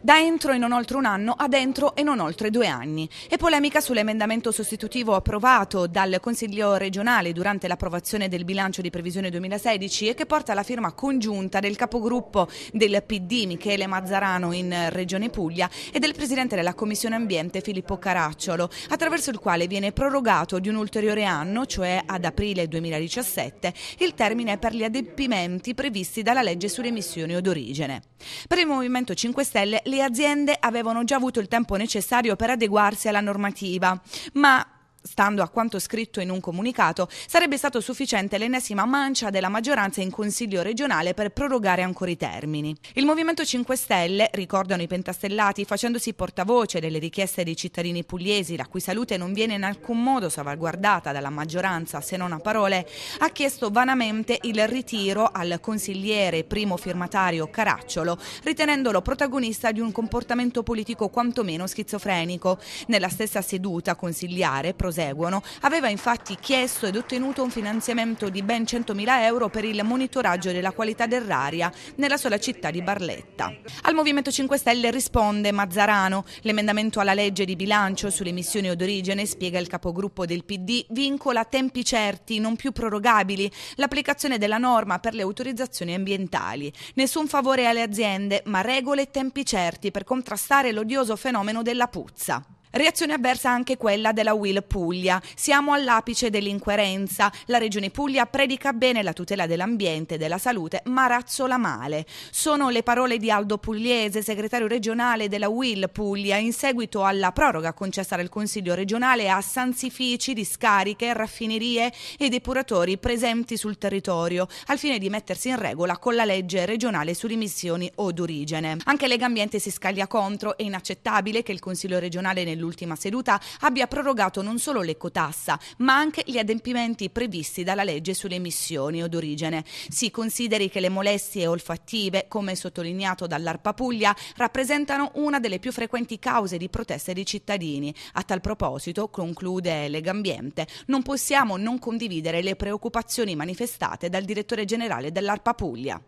Da entro e non oltre un anno ad entro e non oltre due anni. E polemica sull'emendamento sostitutivo approvato dal Consiglio regionale durante l'approvazione del bilancio di previsione 2016 e che porta alla firma congiunta del capogruppo del PD Michele Mazzarano in Regione Puglia e del presidente della Commissione Ambiente Filippo Caracciolo, attraverso il quale viene prorogato di un ulteriore anno, cioè ad aprile 2017, il termine per gli adempimenti previsti dalla legge sulle emissioni missioni d'origine. Per il Movimento 5 Stelle le aziende avevano già avuto il tempo necessario per adeguarsi alla normativa, ma stando a quanto scritto in un comunicato, sarebbe stato sufficiente l'ennesima mancia della maggioranza in Consiglio regionale per prorogare ancora i termini. Il Movimento 5 Stelle, ricordano i pentastellati, facendosi portavoce delle richieste dei cittadini pugliesi, la cui salute non viene in alcun modo salvaguardata dalla maggioranza se non a parole, ha chiesto vanamente il ritiro al consigliere primo firmatario Caracciolo, ritenendolo protagonista di un comportamento politico quantomeno schizofrenico. Nella stessa seduta consigliare, proseguita proseguono. Aveva infatti chiesto ed ottenuto un finanziamento di ben 100.000 euro per il monitoraggio della qualità dell'aria nella sola città di Barletta. Al Movimento 5 Stelle risponde Mazzarano. L'emendamento alla legge di bilancio sulle emissioni d'origine, spiega il capogruppo del PD, vincola tempi certi, non più prorogabili, l'applicazione della norma per le autorizzazioni ambientali. Nessun favore alle aziende, ma regole e tempi certi per contrastare l'odioso fenomeno della puzza. Reazione avversa anche quella della Will Puglia. Siamo all'apice dell'incoerenza. La Regione Puglia predica bene la tutela dell'ambiente e della salute, ma razzola male. Sono le parole di Aldo Pugliese, segretario regionale della Will Puglia, in seguito alla proroga concessa dal Consiglio regionale a sanzifici, discariche, raffinerie e depuratori presenti sul territorio, al fine di mettersi in regola con la legge regionale sulle emissioni o d'origine. Anche Legambiente si scaglia contro. È inaccettabile che il Consiglio regionale nel nell'ultima seduta abbia prorogato non solo l'ecotassa, ma anche gli adempimenti previsti dalla legge sulle emissioni o d'origine. Si consideri che le molestie olfattive, come sottolineato dall'Arpa Puglia, rappresentano una delle più frequenti cause di proteste dei cittadini. A tal proposito, conclude Legambiente, non possiamo non condividere le preoccupazioni manifestate dal direttore generale dell'Arpa Puglia.